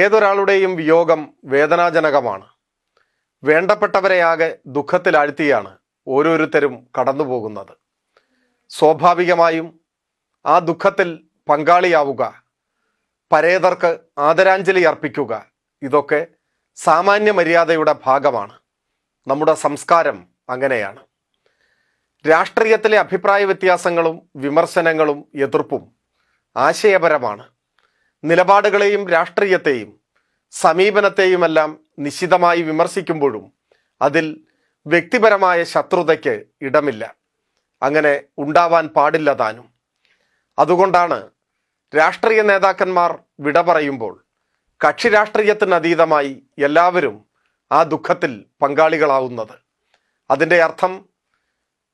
ഏതൊരാളുടെയും വിയോഗം വേദനാജനകമാണ് വേണ്ടപ്പെട്ടവരെയാകെ ദുഃഖത്തിലാഴ്ത്തിയാണ് ഓരോരുത്തരും കടന്നുപോകുന്നത് സ്വാഭാവികമായും ആ ദുഃഖത്തിൽ പങ്കാളിയാവുക പരേതർക്ക് ആദരാഞ്ജലി അർപ്പിക്കുക ഇതൊക്കെ സാമാന്യ മര്യാദയുടെ ഭാഗമാണ് നമ്മുടെ സംസ്കാരം അങ്ങനെയാണ് രാഷ്ട്രീയത്തിലെ അഭിപ്രായ വ്യത്യാസങ്ങളും വിമർശനങ്ങളും എതിർപ്പും ആശയപരമാണ് നിലപാടുകളെയും രാഷ്ട്രീയത്തെയും സമീപനത്തെയുമെല്ലാം നിശിതമായി വിമർശിക്കുമ്പോഴും അതിൽ വ്യക്തിപരമായ ശത്രുതയ്ക്ക് ഇടമില്ല അങ്ങനെ ഉണ്ടാവാൻ പാടില്ല താനും അതുകൊണ്ടാണ് രാഷ്ട്രീയ നേതാക്കന്മാർ വിട പറയുമ്പോൾ കക്ഷി രാഷ്ട്രീയത്തിനതീതമായി എല്ലാവരും ആ ദുഃഖത്തിൽ പങ്കാളികളാവുന്നത് അതിൻ്റെ അർത്ഥം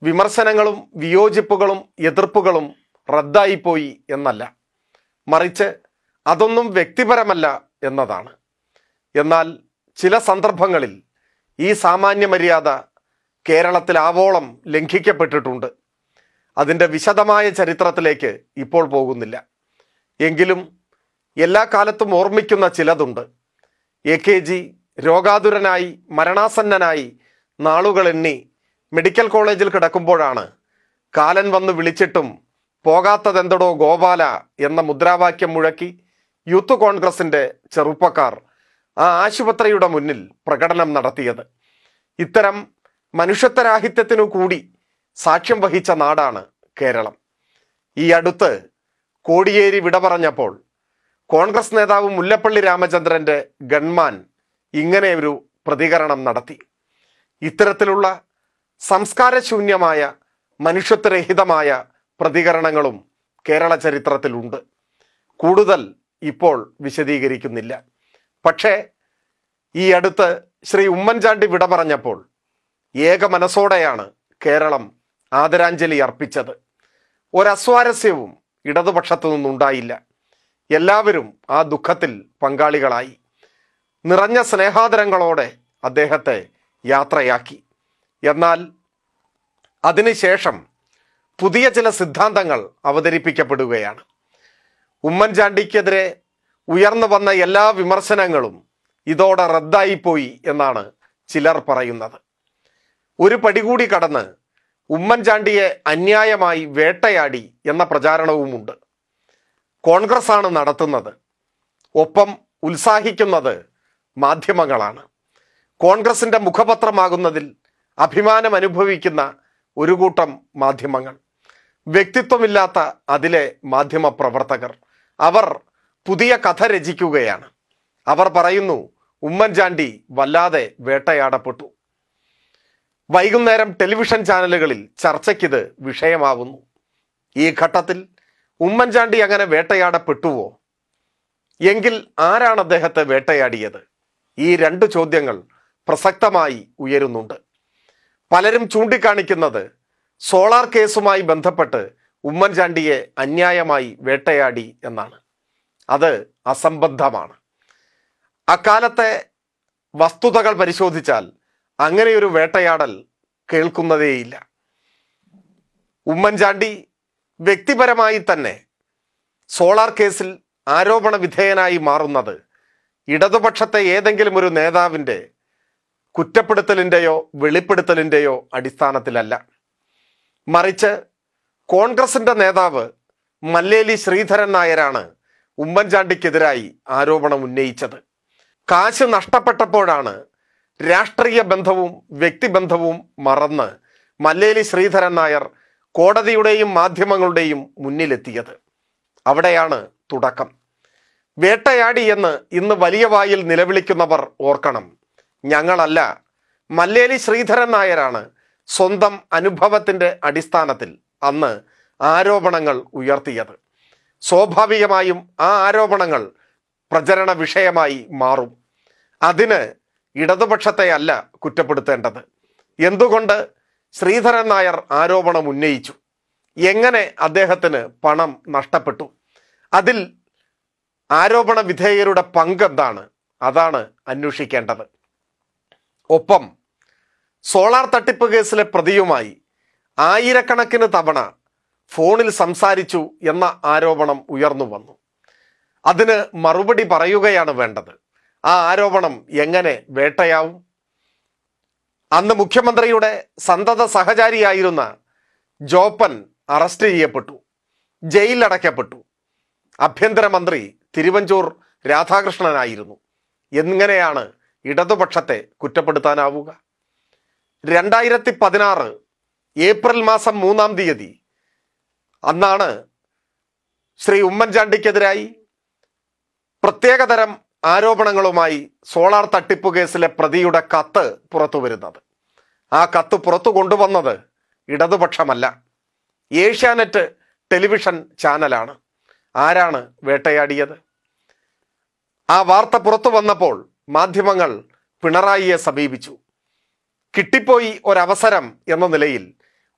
വിമർശനങ്ങളും വിയോജിപ്പുകളും എതിർപ്പുകളും റദ്ദായിപ്പോയി എന്നല്ല മറിച്ച് അതൊന്നും വ്യക്തിപരമല്ല എന്നതാണ് എന്നാൽ ചില സന്ദർഭങ്ങളിൽ ഈ സാമാന്യ മര്യാദ കേരളത്തിൽ ആവോളം ലംഘിക്കപ്പെട്ടിട്ടുണ്ട് അതിൻ്റെ വിശദമായ ചരിത്രത്തിലേക്ക് ഇപ്പോൾ പോകുന്നില്ല എങ്കിലും എല്ലാ കാലത്തും ഓർമ്മിക്കുന്ന ചിലതുണ്ട് എ കെ ജി രോഗാതുരനായി മരണാസന്നനായി നാളുകൾ എണ്ണി മെഡിക്കൽ കോളേജിൽ കിടക്കുമ്പോഴാണ് കാലൻ വന്ന് വിളിച്ചിട്ടും പോകാത്തതെന്തടോ ഗോപാല എന്ന മുദ്രാവാക്യം മുഴക്കി യൂത്ത് കോൺഗ്രസിൻ്റെ ചെറുപ്പക്കാർ ആ ആശുപത്രിയുടെ മുന്നിൽ പ്രകടനം നടത്തിയത് ഇത്തരം മനുഷ്യത്വരാഹിത്യത്തിനു കൂടി സാക്ഷ്യം വഹിച്ച നാടാണ് കേരളം ഈ അടുത്ത് കോടിയേരി വിട പറഞ്ഞപ്പോൾ കോൺഗ്രസ് നേതാവ് മുല്ലപ്പള്ളി രാമചന്ദ്രൻ്റെ ഗൺമാൻ ഇങ്ങനെ ഒരു പ്രതികരണം നടത്തി ഇത്തരത്തിലുള്ള സംസ്കാരശൂന്യമായ മനുഷ്യത്വരഹിതമായ പ്രതികരണങ്ങളും കേരള ചരിത്രത്തിലുണ്ട് കൂടുതൽ ഇപ്പോൾ വിശദീകരിക്കുന്നില്ല പക്ഷേ ഈ അടുത്ത് ശ്രീ ഉമ്മൻചാണ്ടി വിട പറഞ്ഞപ്പോൾ ഏക മനസ്സോടെയാണ് കേരളം ആദരാഞ്ജലി അർപ്പിച്ചത് ഒരസ്വാരസ്യവും ഇടതുപക്ഷത്തു നിന്നുണ്ടായില്ല എല്ലാവരും ആ ദുഃഖത്തിൽ പങ്കാളികളായി നിറഞ്ഞ സ്നേഹാദരങ്ങളോടെ അദ്ദേഹത്തെ യാത്രയാക്കി എന്നാൽ അതിനുശേഷം പുതിയ ചില സിദ്ധാന്തങ്ങൾ അവതരിപ്പിക്കപ്പെടുകയാണ് ഉമ്മൻചാണ്ടിക്കെതിരെ ഉയർന്നു വന്ന എല്ലാ വിമർശനങ്ങളും ഇതോടെ റദ്ദായിപ്പോയി എന്നാണ് ചിലർ പറയുന്നത് ഒരു പടി കൂടി കടന്ന് ഉമ്മൻചാണ്ടിയെ അന്യായമായി വേട്ടയാടി എന്ന പ്രചാരണവുമുണ്ട് കോൺഗ്രസ് ആണ് നടത്തുന്നത് ഒപ്പം ഉത്സാഹിക്കുന്നത് മാധ്യമങ്ങളാണ് കോൺഗ്രസിൻ്റെ മുഖപത്രമാകുന്നതിൽ അഭിമാനം അനുഭവിക്കുന്ന ഒരു കൂട്ടം മാധ്യമങ്ങൾ വ്യക്തിത്വമില്ലാത്ത അതിലെ മാധ്യമ പ്രവർത്തകർ അവർ പുതിയ കഥ രചിക്കുകയാണ് അവർ പറയുന്നു ഉമ്മൻചാണ്ടി വല്ലാതെ വേട്ടയാടപ്പെട്ടു വൈകുന്നേരം ടെലിവിഷൻ ചാനലുകളിൽ ചർച്ചയ്ക്കിത് വിഷയമാവുന്നു ഈ ഘട്ടത്തിൽ ഉമ്മൻചാണ്ടി അങ്ങനെ വേട്ടയാടപ്പെട്ടുവോ എങ്കിൽ ആരാണ് അദ്ദേഹത്തെ വേട്ടയാടിയത് ഈ രണ്ട് ചോദ്യങ്ങൾ പ്രസക്തമായി ഉയരുന്നുണ്ട് പലരും ചൂണ്ടിക്കാണിക്കുന്നത് സോളാർ കേസുമായി ബന്ധപ്പെട്ട് ഉമ്മൻചാണ്ടിയെ അന്യായമായി വേട്ടയാടി എന്നാണ് അത് അസംബദ്ധമാണ് അക്കാലത്തെ വസ്തുതകൾ പരിശോധിച്ചാൽ അങ്ങനെയൊരു വേട്ടയാടൽ കേൾക്കുന്നതേയില്ല ഉമ്മൻചാണ്ടി വ്യക്തിപരമായി തന്നെ സോളാർ കേസിൽ ആരോപണ വിധേയനായി മാറുന്നത് ഇടതുപക്ഷത്തെ ഏതെങ്കിലും ഒരു നേതാവിൻ്റെ കുറ്റപ്പെടുത്തലിൻ്റെയോ വെളിപ്പെടുത്തലിൻ്റെയോ അടിസ്ഥാനത്തിലല്ല മറിച്ച് കോൺഗ്രസിന്റെ നേതാവ് മല്ലേലി ശ്രീധരൻ നായരാണ് ഉമ്മൻചാണ്ടിക്കെതിരായി ആരോപണം ഉന്നയിച്ചത് കാശ് നഷ്ടപ്പെട്ടപ്പോഴാണ് രാഷ്ട്രീയ ബന്ധവും വ്യക്തിബന്ധവും മറന്ന് മല്ലേലി ശ്രീധരൻ നായർ കോടതിയുടെയും മാധ്യമങ്ങളുടെയും മുന്നിലെത്തിയത് അവിടെയാണ് തുടക്കം വേട്ടയാടി എന്ന് ഇന്ന് വലിയ വായിൽ നിലവിളിക്കുന്നവർ ഓർക്കണം ഞങ്ങളല്ല മല്ലേലി ശ്രീധരൻ നായരാണ് സ്വന്തം അനുഭവത്തിൻ്റെ അടിസ്ഥാനത്തിൽ അന്ന് ആരോപണങ്ങൾ ഉയർത്തിയത് സ്വാഭാവികമായും ആ ആരോപണങ്ങൾ പ്രചരണ വിഷയമായി മാറും അതിന് ഇടതുപക്ഷത്തെ അല്ല കുറ്റപ്പെടുത്തേണ്ടത് എന്തുകൊണ്ട് ശ്രീധരൻ നായർ ആരോപണം ഉന്നയിച്ചു എങ്ങനെ അദ്ദേഹത്തിന് പണം നഷ്ടപ്പെട്ടു അതിൽ ആരോപണ വിധേയരുടെ പങ്കെന്താണ് അതാണ് അന്വേഷിക്കേണ്ടത് ഒപ്പം സോളാർ തട്ടിപ്പ് കേസിലെ പ്രതിയുമായി ആയിരക്കണക്കിന് തവണ ഫോണിൽ സംസാരിച്ചു എന്ന ആരോപണം ഉയർന്നു വന്നു അതിന് മറുപടി പറയുകയാണ് വേണ്ടത് ആ ആരോപണം എങ്ങനെ വേട്ടയാവും അന്ന് മുഖ്യമന്ത്രിയുടെ സന്തത സഹചാരിയായിരുന്ന ജോപ്പൻ അറസ്റ്റ് ചെയ്യപ്പെട്ടു ജയിലിലടയ്ക്കപ്പെട്ടു ആഭ്യന്തരമന്ത്രി തിരുവഞ്ചൂർ രാധാകൃഷ്ണനായിരുന്നു എങ്ങനെയാണ് ഇടതുപക്ഷത്തെ കുറ്റപ്പെടുത്താനാവുക രണ്ടായിരത്തി പതിനാറ് ഏപ്രിൽ മാസം മൂന്നാം തീയതി അന്നാണ് ശ്രീ ഉമ്മൻചാണ്ടിക്കെതിരായി പ്രത്യേകതരം ആരോപണങ്ങളുമായി സോളാർ തട്ടിപ്പ് കേസിലെ പ്രതിയുടെ കത്ത് പുറത്തു വരുന്നത് ആ കത്ത് പുറത്തു കൊണ്ടുവന്നത് ഇടതുപക്ഷമല്ല ഏഷ്യാനെറ്റ് ടെലിവിഷൻ ചാനലാണ് ആരാണ് വേട്ടയാടിയത് ആ വാർത്ത പുറത്തു വന്നപ്പോൾ മാധ്യമങ്ങൾ പിണറായിയെ സമീപിച്ചു കിട്ടിപ്പോയി ഒരവസരം എന്ന നിലയിൽ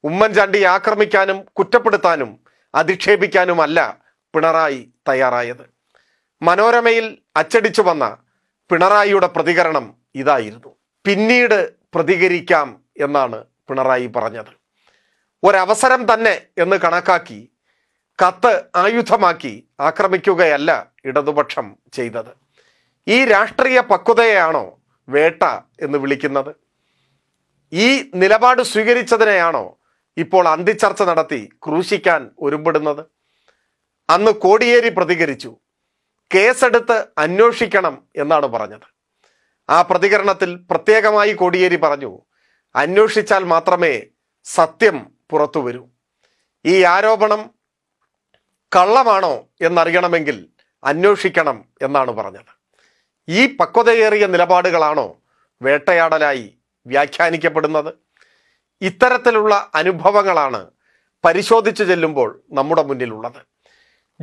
ഉമ്മൻചാണ്ടിയെ ആക്രമിക്കാനും കുറ്റപ്പെടുത്താനും അധിക്ഷേപിക്കാനുമല്ല പിണറായി തയ്യാറായത് മനോരമയിൽ അച്ചടിച്ചു വന്ന പിണറായിയുടെ പ്രതികരണം ഇതായിരുന്നു പിന്നീട് പ്രതികരിക്കാം എന്നാണ് പിണറായി പറഞ്ഞത് ഒരവസരം തന്നെ എന്ന് കണക്കാക്കി കത്ത് ആയുധമാക്കി ആക്രമിക്കുകയല്ല ഇടതുപക്ഷം ചെയ്തത് ഈ രാഷ്ട്രീയ പക്വതയെയാണോ വേട്ട എന്ന് വിളിക്കുന്നത് ഈ നിലപാട് സ്വീകരിച്ചതിനെയാണോ ഇപ്പോൾ അന്തിച്ചർച്ച നടത്തി ക്രൂശിക്കാൻ ഒരുമ്പെടുന്നത് അന്ന് കോടിയേരി പ്രതികരിച്ചു കേസെടുത്ത് അന്വേഷിക്കണം എന്നാണ് പറഞ്ഞത് ആ പ്രതികരണത്തിൽ പ്രത്യേകമായി കോടിയേരി പറഞ്ഞു അന്വേഷിച്ചാൽ മാത്രമേ സത്യം പുറത്തു വരൂ ഈ ആരോപണം കള്ളമാണോ എന്നറിയണമെങ്കിൽ അന്വേഷിക്കണം എന്നാണ് പറഞ്ഞത് ഈ പക്വതയേറിയ നിലപാടുകളാണോ വേട്ടയാടലായി വ്യാഖ്യാനിക്കപ്പെടുന്നത് ഇത്തരത്തിലുള്ള അനുഭവങ്ങളാണ് പരിശോധിച്ചു ചെല്ലുമ്പോൾ നമ്മുടെ മുന്നിലുള്ളത്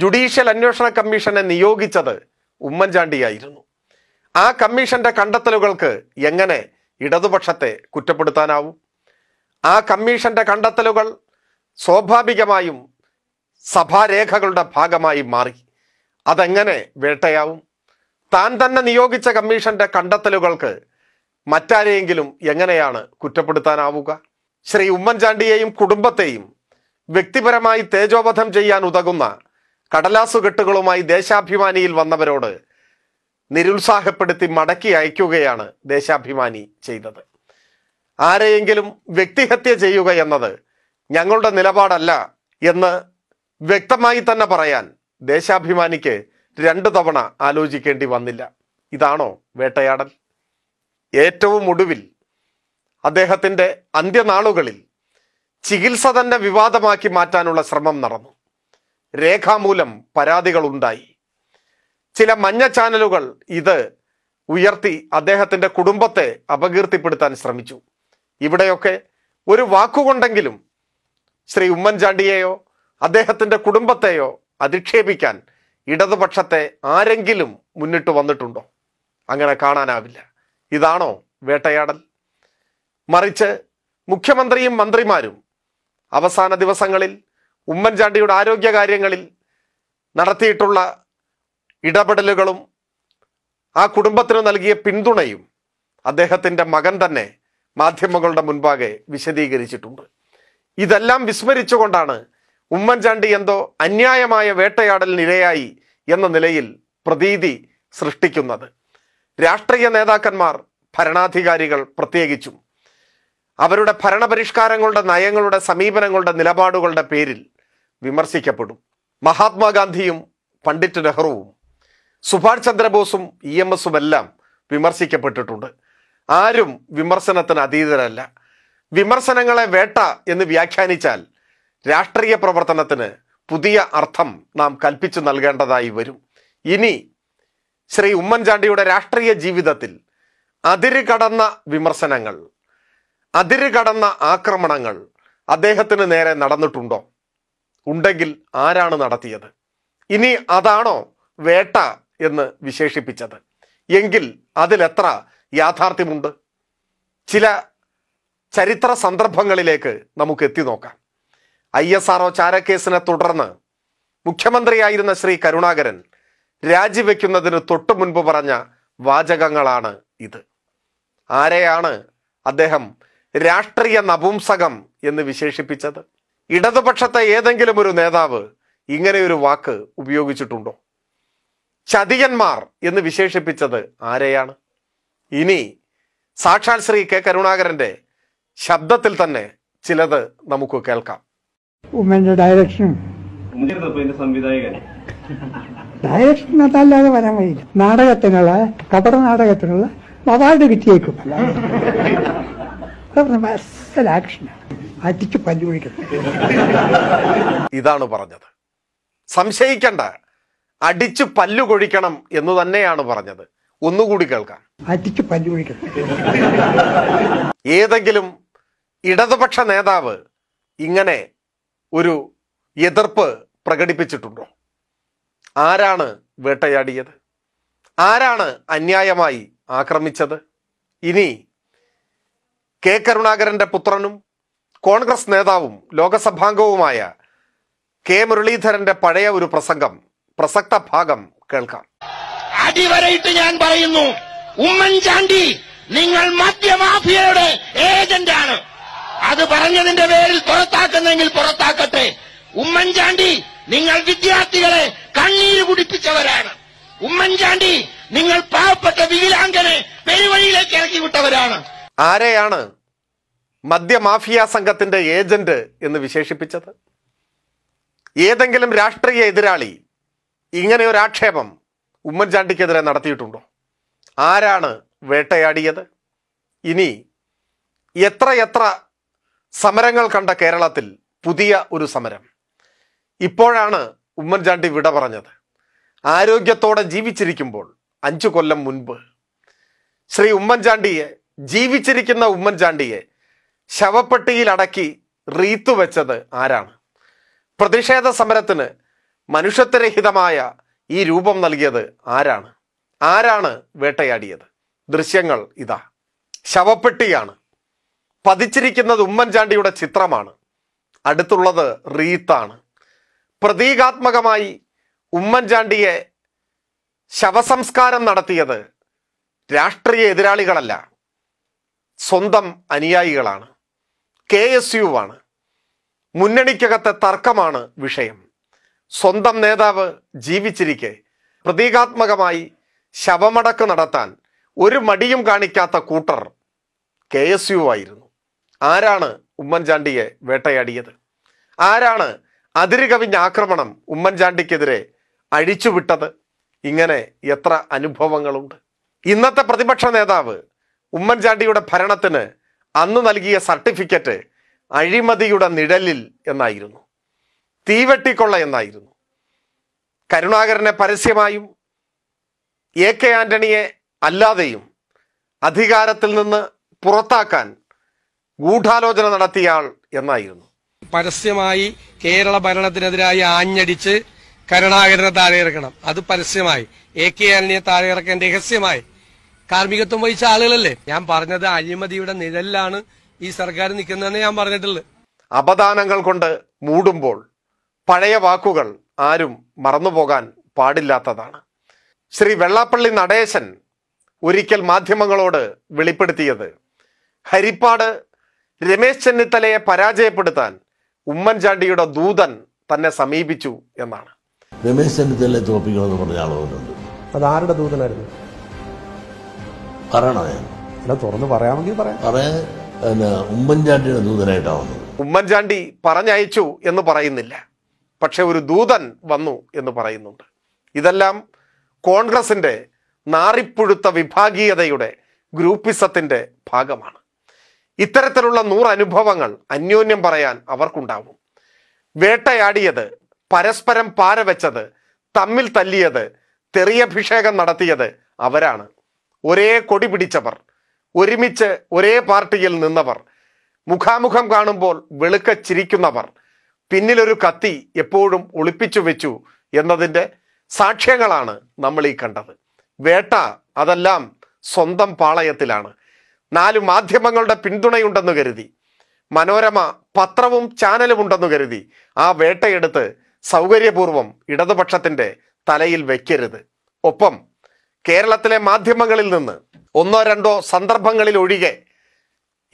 ജുഡീഷ്യൽ അന്വേഷണ കമ്മീഷനെ നിയോഗിച്ചത് ഉമ്മൻചാണ്ടിയായിരുന്നു ആ കമ്മീഷന്റെ കണ്ടെത്തലുകൾക്ക് എങ്ങനെ ഇടതുപക്ഷത്തെ കുറ്റപ്പെടുത്താനാവും ആ കമ്മീഷന്റെ കണ്ടെത്തലുകൾ സ്വാഭാവികമായും സഭാരേഖകളുടെ ഭാഗമായി മാറി അതെങ്ങനെ വേട്ടയാവും താൻ തന്നെ നിയോഗിച്ച കമ്മീഷന്റെ കണ്ടെത്തലുകൾക്ക് മറ്റാരെയെങ്കിലും എങ്ങനെയാണ് കുറ്റപ്പെടുത്താനാവുക ശ്രീ ഉമ്മൻചാണ്ടിയെയും കുടുംബത്തെയും വ്യക്തിപരമായി തേജോബധം ചെയ്യാൻ ഉതകുന്ന കടലാസുകെട്ടുകളുമായി ദേശാഭിമാനിയിൽ വന്നവരോട് നിരുത്സാഹപ്പെടുത്തി മടക്കി അയക്കുകയാണ് ദേശാഭിമാനി ചെയ്തത് ആരെയെങ്കിലും വ്യക്തിഹത്യ ചെയ്യുക എന്നത് ഞങ്ങളുടെ നിലപാടല്ല എന്ന് വ്യക്തമായി തന്നെ പറയാൻ ദേശാഭിമാനിക്ക് രണ്ട് തവണ ആലോചിക്കേണ്ടി വന്നില്ല ഇതാണോ വേട്ടയാടൽ ഏറ്റവും ഒടുവിൽ അദ്ദേഹത്തിൻ്റെ അന്ത്യനാളുകളിൽ ചികിത്സ തന്നെ വിവാദമാക്കി മാറ്റാനുള്ള ശ്രമം നടന്നു രേഖാമൂലം പരാതികളുണ്ടായി ചില മഞ്ഞ ചാനലുകൾ ഇത് ഉയർത്തി അദ്ദേഹത്തിൻ്റെ കുടുംബത്തെ അപകീർത്തിപ്പെടുത്താൻ ശ്രമിച്ചു ഇവിടെയൊക്കെ ഒരു വാക്കുകൊണ്ടെങ്കിലും ശ്രീ ഉമ്മൻചാണ്ടിയെയോ അദ്ദേഹത്തിൻ്റെ കുടുംബത്തെയോ അധിക്ഷേപിക്കാൻ ഇടതുപക്ഷത്തെ ആരെങ്കിലും മുന്നിട്ട് വന്നിട്ടുണ്ടോ അങ്ങനെ കാണാനാവില്ല ഇതാണോ വേട്ടയാടൽ മറിച്ച് മുഖ്യമന്ത്രിയും മന്ത്രിമാരും അവസാന ദിവസങ്ങളിൽ ഉമ്മൻചാണ്ടിയുടെ ആരോഗ്യകാര്യങ്ങളിൽ നടത്തിയിട്ടുള്ള ഇടപെടലുകളും ആ കുടുംബത്തിന് നൽകിയ പിന്തുണയും അദ്ദേഹത്തിൻ്റെ മകൻ തന്നെ മാധ്യമങ്ങളുടെ മുൻപാകെ വിശദീകരിച്ചിട്ടുണ്ട് ഇതെല്ലാം വിസ്മരിച്ചുകൊണ്ടാണ് ഉമ്മൻചാണ്ടി എന്തോ അന്യായമായ വേട്ടയാടലിനിരയായി എന്ന നിലയിൽ പ്രതീതി സൃഷ്ടിക്കുന്നത് രാഷ്ട്രീയ നേതാക്കന്മാർ ഭരണാധികാരികൾ പ്രത്യേകിച്ചും അവരുടെ ഭരണപരിഷ്കാരങ്ങളുടെ നയങ്ങളുടെ സമീപനങ്ങളുടെ നിലപാടുകളുടെ പേരിൽ വിമർശിക്കപ്പെടും മഹാത്മാഗാന്ധിയും പണ്ഡിറ്റ് നെഹ്റുവും സുഭാഷ് ചന്ദ്രബോസും ഇ എം എല്ലാം വിമർശിക്കപ്പെട്ടിട്ടുണ്ട് ആരും വിമർശനത്തിന് അതീതരല്ല വിമർശനങ്ങളെ വേട്ട എന്ന് വ്യാഖ്യാനിച്ചാൽ രാഷ്ട്രീയ പ്രവർത്തനത്തിന് പുതിയ അർത്ഥം നാം കൽപ്പിച്ചു നൽകേണ്ടതായി വരും ഇനി ശ്രീ ഉമ്മൻചാണ്ടിയുടെ രാഷ്ട്രീയ ജീവിതത്തിൽ അതിരുകടന്ന വിമർശനങ്ങൾ അതിര് കടന്ന ആക്രമണങ്ങൾ അദ്ദേഹത്തിന് നേരെ നടന്നിട്ടുണ്ടോ ഉണ്ടെങ്കിൽ ആരാണ് നടത്തിയത് ഇനി അതാണോ വേട്ട എന്ന് വിശേഷിപ്പിച്ചത് എങ്കിൽ അതിലെത്ര യാഥാർത്ഥ്യമുണ്ട് ചില ചരിത്ര സന്ദർഭങ്ങളിലേക്ക് നമുക്ക് എത്തി നോക്കാം ഐ എസ് ആർഒ ചാരക്കേസിനെ തുടർന്ന് മുഖ്യമന്ത്രിയായിരുന്ന ശ്രീ കരുണാകരൻ രാജിവെക്കുന്നതിന് തൊട്ടു മുൻപ് പറഞ്ഞ വാചകങ്ങളാണ് ഇത് ആരെയാണ് അദ്ദേഹം രാഷ്ട്രീയ നപുംസകം എന്ന് വിശേഷിപ്പിച്ചത് ഇടതുപക്ഷത്തെ ഏതെങ്കിലും ഒരു നേതാവ് ഇങ്ങനെയൊരു വാക്ക് ഉപയോഗിച്ചിട്ടുണ്ടോ ചതിയന്മാർ എന്ന് വിശേഷിപ്പിച്ചത് ആരെയാണ് ഇനി സാക്ഷാൽ ശ്രീ കെ കരുണാകരന്റെ ശബ്ദത്തിൽ തന്നെ ചിലത് നമുക്ക് കേൾക്കാം ഉമ്മന്റെ ഡയറക്ഷൻ ഡയറക്ഷൻ അതല്ലാതെ വരാൻ വഴിയില്ല നാടകത്തിനുള്ള കപട നാടകത്തിനുള്ള അവാർഡ് കിട്ടിയേക്കും ഇതാണ് പറഞ്ഞത് സംശയിക്കണ്ട അടിച്ചു പല്ലു കൊഴിക്കണം എന്ന് തന്നെയാണ് പറഞ്ഞത് ഒന്നുകൂടി കേൾക്കാം അടിച്ചു പല്ലു ഏതെങ്കിലും ഇടതുപക്ഷ നേതാവ് ഇങ്ങനെ ഒരു എതിർപ്പ് പ്രകടിപ്പിച്ചിട്ടുണ്ടോ ആരാണ് വേട്ടയാടിയത് ആരാണ് അന്യായമായി ആക്രമിച്ചത് ഇനി കെ കരുണാകരന്റെ പുത്രനും കോൺഗ്രസ് നേതാവും ലോകസഭാംഗവുമായ കെ മുരളീധരന്റെ പഴയ ഒരു പ്രസംഗം പ്രസക്ത ഭാഗം കേൾക്കാം അടിവരയിട്ട് ഞാൻ പറയുന്നു ഉമ്മൻചാണ്ടി നിങ്ങൾ മദ്യമാഫിയയുടെ ഏജന്റാണ് അത് പറഞ്ഞതിന്റെ പേരിൽ പുറത്താക്കുന്നെങ്കിൽ പുറത്താക്കട്ടെ ഉമ്മൻചാണ്ടി നിങ്ങൾ വിദ്യാർത്ഥികളെ കണ്ണീര് കുടിപ്പിച്ചവരാണ് ഉമ്മൻചാണ്ടി നിങ്ങൾ പാവപ്പെട്ട വികലാംഗനെ പെരുവഴിയിലേക്ക് ഇറക്കി വിട്ടവരാണ് ആരെയാണ് മദ്യമാഫിയ സംഘത്തിൻ്റെ ഏജന്റ് എന്ന് വിശേഷിപ്പിച്ചത് ഏതെങ്കിലും രാഷ്ട്രീയ എതിരാളി ഇങ്ങനെ ഒരു ആക്ഷേപം ഉമ്മൻചാണ്ടിക്കെതിരെ നടത്തിയിട്ടുണ്ടോ ആരാണ് വേട്ടയാടിയത് ഇനി എത്രയെത്ര സമരങ്ങൾ കണ്ട കേരളത്തിൽ പുതിയ ഒരു സമരം ഇപ്പോഴാണ് ഉമ്മൻചാണ്ടി വിട പറഞ്ഞത് ആരോഗ്യത്തോടെ ജീവിച്ചിരിക്കുമ്പോൾ അഞ്ചു കൊല്ലം മുൻപ് ശ്രീ ഉമ്മൻചാണ്ടിയെ ജീവിച്ചിരിക്കുന്ന ഉമ്മൻചാണ്ടിയെ ശവപ്പെട്ടിയിൽ അടക്കി റീത്തു വെച്ചത് ആരാണ് പ്രതിഷേധ സമരത്തിന് മനുഷ്യത്വരഹിതമായ ഈ രൂപം നൽകിയത് ആരാണ് ആരാണ് വേട്ടയാടിയത് ദൃശ്യങ്ങൾ ഇതാ ശവപ്പെട്ടിയാണ് പതിച്ചിരിക്കുന്നത് ഉമ്മൻചാണ്ടിയുടെ ചിത്രമാണ് അടുത്തുള്ളത് റീത്താണ് പ്രതീകാത്മകമായി ഉമ്മൻചാണ്ടിയെ ശവസംസ്കാരം നടത്തിയത് രാഷ്ട്രീയ എതിരാളികളല്ല സ്വന്തം അനുയായികളാണ് കെ എസ് യു ആണ് മുന്നണിക്കകത്തെ തർക്കമാണ് വിഷയം സ്വന്തം നേതാവ് ജീവിച്ചിരിക്കെ പ്രതീകാത്മകമായി ശവമടക്ക് നടത്താൻ ഒരു മടിയും കാണിക്കാത്ത കൂട്ടർ കെ എസ് യു ആയിരുന്നു ആരാണ് ഉമ്മൻചാണ്ടിയെ വേട്ടയാടിയത് ആരാണ് അതിരുകവിഞ്ഞ ആക്രമണം ഉമ്മൻചാണ്ടിക്കെതിരെ അഴിച്ചുവിട്ടത് ഇങ്ങനെ എത്ര അനുഭവങ്ങളുണ്ട് ഇന്നത്തെ പ്രതിപക്ഷ നേതാവ് ഉമ്മൻചാണ്ടിയുടെ ഭരണത്തിന് അന്ന് നൽകിയ സർട്ടിഫിക്കറ്റ് അഴിമതിയുടെ നിഴലിൽ എന്നായിരുന്നു തീവെട്ടിക്കൊള്ള എന്നായിരുന്നു കരുണാകരനെ പരസ്യമായും എ കെ ആന്റണിയെ അല്ലാതെയും അധികാരത്തിൽ നിന്ന് പുറത്താക്കാൻ ഗൂഢാലോചന നടത്തിയാൾ എന്നായിരുന്നു പരസ്യമായി കേരള ഭരണത്തിനെതിരായി ആഞ്ഞടിച്ച് കരുണാകരനെ താഴെ ഇറക്കണം അത് പരസ്യമായി എ കെ ആന്റണിയെ താഴെ ഇറക്കാൻ രഹസ്യമായി കാർമ്മികത്വം വഹിച്ച ആളുകളല്ലേ ഞാൻ പറഞ്ഞത് അഴിമതിയുടെ നിഴലിലാണ് ഈ സർക്കാർ നിൽക്കുന്നതെന്ന് ഞാൻ പറഞ്ഞിട്ടുള്ളത് അപദാനങ്ങൾ കൊണ്ട് മൂടുമ്പോൾ പഴയ വാക്കുകൾ ആരും മറന്നുപോകാൻ പാടില്ലാത്തതാണ് ശ്രീ വെള്ളാപ്പള്ളി നടേശൻ ഒരിക്കൽ മാധ്യമങ്ങളോട് വെളിപ്പെടുത്തിയത് ഹരിപ്പാട് രമേശ് ചെന്നിത്തലയെ പരാജയപ്പെടുത്താൻ ഉമ്മൻചാണ്ടിയുടെ ദൂതൻ തന്നെ സമീപിച്ചു എന്നാണ് രമേശ് ചെന്നിത്തലയെ തോപ്പിക്കണമെന്ന് പറഞ്ഞ ആളുകളുണ്ട് അത് ആരുടെ ദൂതനായിരുന്നു പറയണോ ഞാൻ തുറന്ന് പറയാമെങ്കിൽ പറയാം ഉമ്മൻചാണ്ടിയുടെ ദൂതനായിട്ടാണ് വന്നത് ഉമ്മൻചാണ്ടി പറഞ്ഞയച്ചു എന്ന് പറയുന്നില്ല പക്ഷെ ഒരു ദൂതൻ വന്നു എന്ന് പറയുന്നുണ്ട് ഇതെല്ലാം കോൺഗ്രസിന്റെ നാറിപ്പുഴുത്ത വിഭാഗീയതയുടെ ഗ്രൂപ്പിസത്തിന്റെ ഭാഗമാണ് ഇത്തരത്തിലുള്ള നൂറനുഭവങ്ങൾ അന്യോന്യം പറയാൻ അവർക്കുണ്ടാവും വേട്ടയാടിയത് പരസ്പരം വെച്ചത് തമ്മിൽ തല്ലിയത് തെറിയഭിഷേകം നടത്തിയത് അവരാണ് ഒരേ കൊടി പിടിച്ചവർ ഒരുമിച്ച് ഒരേ പാർട്ടിയിൽ നിന്നവർ മുഖാമുഖം കാണുമ്പോൾ വെളുക്ക ചിരിക്കുന്നവർ പിന്നിലൊരു കത്തി എപ്പോഴും ഒളിപ്പിച്ചു വെച്ചു എന്നതിൻ്റെ സാക്ഷ്യങ്ങളാണ് നമ്മൾ ഈ കണ്ടത് വേട്ട അതെല്ലാം സ്വന്തം പാളയത്തിലാണ് നാല് മാധ്യമങ്ങളുടെ പിന്തുണയുണ്ടെന്ന് കരുതി മനോരമ പത്രവും ചാനലും ഉണ്ടെന്ന് കരുതി ആ വേട്ടയെടുത്ത് സൗകര്യപൂർവം ഇടതുപക്ഷത്തിൻ്റെ തലയിൽ വയ്ക്കരുത് ഒപ്പം കേരളത്തിലെ മാധ്യമങ്ങളിൽ നിന്ന് ഒന്നോ രണ്ടോ സന്ദർഭങ്ങളിൽ ഒഴികെ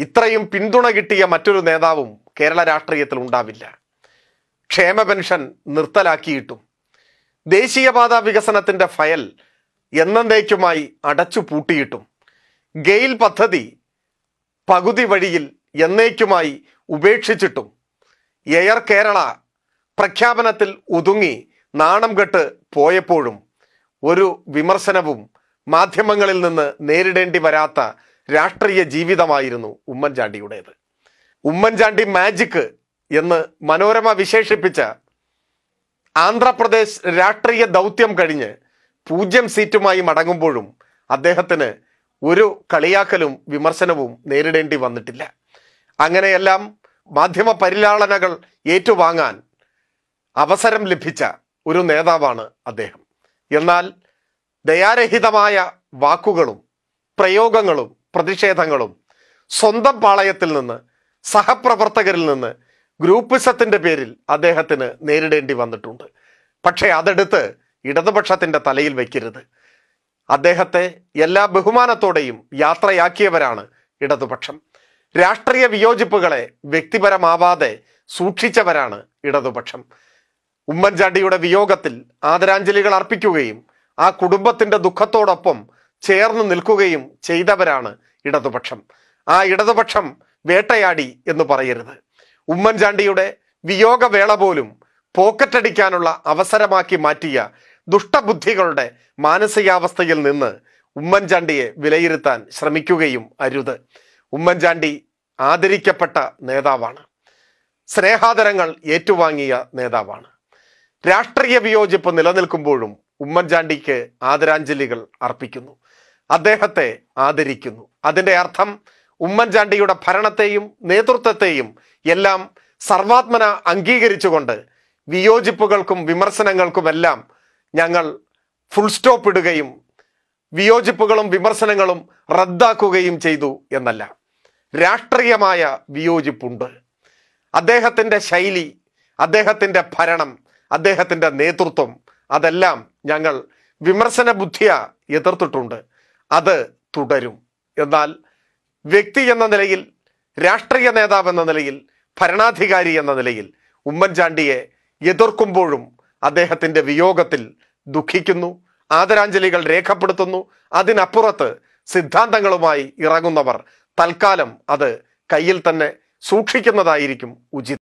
ഇത്രയും പിന്തുണ കിട്ടിയ മറ്റൊരു നേതാവും കേരള രാഷ്ട്രീയത്തിൽ ഉണ്ടാവില്ല ക്ഷേമ പെൻഷൻ നിർത്തലാക്കിയിട്ടും ദേശീയപാത വികസനത്തിൻ്റെ ഫയൽ എന്നേക്കുമായി അടച്ചു പൂട്ടിയിട്ടും ഗെയിൽ പദ്ധതി പകുതി വഴിയിൽ എന്നേക്കുമായി ഉപേക്ഷിച്ചിട്ടും എയർ കേരള പ്രഖ്യാപനത്തിൽ ഒതുങ്ങി നാണം കെട്ട് പോയപ്പോഴും ഒരു വിമർശനവും മാധ്യമങ്ങളിൽ നിന്ന് നേരിടേണ്ടി വരാത്ത രാഷ്ട്രീയ ജീവിതമായിരുന്നു ഉമ്മൻചാണ്ടിയുടേത് ഉമ്മൻചാണ്ടി മാജിക്ക് എന്ന് മനോരമ വിശേഷിപ്പിച്ച ആന്ധ്രാപ്രദേശ് രാഷ്ട്രീയ ദൗത്യം കഴിഞ്ഞ് പൂജ്യം സീറ്റുമായി മടങ്ങുമ്പോഴും അദ്ദേഹത്തിന് ഒരു കളിയാക്കലും വിമർശനവും നേരിടേണ്ടി വന്നിട്ടില്ല അങ്ങനെയെല്ലാം മാധ്യമ പരിലാളനകൾ ഏറ്റുവാങ്ങാൻ അവസരം ലഭിച്ച ഒരു നേതാവാണ് അദ്ദേഹം എന്നാൽ ദയാരഹിതമായ വാക്കുകളും പ്രയോഗങ്ങളും പ്രതിഷേധങ്ങളും സ്വന്തം പാളയത്തിൽ നിന്ന് സഹപ്രവർത്തകരിൽ നിന്ന് ഗ്രൂപ്പിസത്തിൻ്റെ പേരിൽ അദ്ദേഹത്തിന് നേരിടേണ്ടി വന്നിട്ടുണ്ട് പക്ഷേ അതെടുത്ത് ഇടതുപക്ഷത്തിൻ്റെ തലയിൽ വയ്ക്കരുത് അദ്ദേഹത്തെ എല്ലാ ബഹുമാനത്തോടെയും യാത്രയാക്കിയവരാണ് ഇടതുപക്ഷം രാഷ്ട്രീയ വിയോജിപ്പുകളെ വ്യക്തിപരമാവാതെ സൂക്ഷിച്ചവരാണ് ഇടതുപക്ഷം ഉമ്മൻചാണ്ടിയുടെ വിയോഗത്തിൽ ആദരാഞ്ജലികൾ അർപ്പിക്കുകയും ആ കുടുംബത്തിന്റെ ദുഃഖത്തോടൊപ്പം ചേർന്ന് നിൽക്കുകയും ചെയ്തവരാണ് ഇടതുപക്ഷം ആ ഇടതുപക്ഷം വേട്ടയാടി എന്ന് പറയരുത് ഉമ്മൻചാണ്ടിയുടെ വിയോഗവേള പോലും പോക്കറ്റടിക്കാനുള്ള അവസരമാക്കി മാറ്റിയ ദുഷ്ടബുദ്ധികളുടെ മാനസികാവസ്ഥയിൽ നിന്ന് ഉമ്മൻചാണ്ടിയെ വിലയിരുത്താൻ ശ്രമിക്കുകയും അരുത് ഉമ്മൻചാണ്ടി ആദരിക്കപ്പെട്ട നേതാവാണ് സ്നേഹാദരങ്ങൾ ഏറ്റുവാങ്ങിയ നേതാവാണ് രാഷ്ട്രീയ വിയോജിപ്പ് നിലനിൽക്കുമ്പോഴും ഉമ്മൻചാണ്ടിക്ക് ആദരാഞ്ജലികൾ അർപ്പിക്കുന്നു അദ്ദേഹത്തെ ആദരിക്കുന്നു അതിൻ്റെ അർത്ഥം ഉമ്മൻചാണ്ടിയുടെ ഭരണത്തെയും നേതൃത്വത്തെയും എല്ലാം സർവാത്മന അംഗീകരിച്ചുകൊണ്ട് വിയോജിപ്പുകൾക്കും വിമർശനങ്ങൾക്കുമെല്ലാം ഞങ്ങൾ ഫുൾ സ്റ്റോപ്പ് ഇടുകയും വിയോജിപ്പുകളും വിമർശനങ്ങളും റദ്ദാക്കുകയും ചെയ്തു എന്നല്ല രാഷ്ട്രീയമായ വിയോജിപ്പുണ്ട് അദ്ദേഹത്തിൻ്റെ ശൈലി അദ്ദേഹത്തിൻ്റെ ഭരണം അദ്ദേഹത്തിൻ്റെ നേതൃത്വം അതെല്ലാം ഞങ്ങൾ വിമർശന ബുദ്ധിയ എതിർത്തിട്ടുണ്ട് അത് തുടരും എന്നാൽ വ്യക്തി എന്ന നിലയിൽ രാഷ്ട്രീയ നേതാവ് എന്ന നിലയിൽ ഭരണാധികാരി എന്ന നിലയിൽ ഉമ്മൻചാണ്ടിയെ എതിർക്കുമ്പോഴും അദ്ദേഹത്തിൻ്റെ വിയോഗത്തിൽ ദുഃഖിക്കുന്നു ആദരാഞ്ജലികൾ രേഖപ്പെടുത്തുന്നു അതിനപ്പുറത്ത് സിദ്ധാന്തങ്ങളുമായി ഇറങ്ങുന്നവർ തൽക്കാലം അത് കയ്യിൽ തന്നെ സൂക്ഷിക്കുന്നതായിരിക്കും ഉചിതം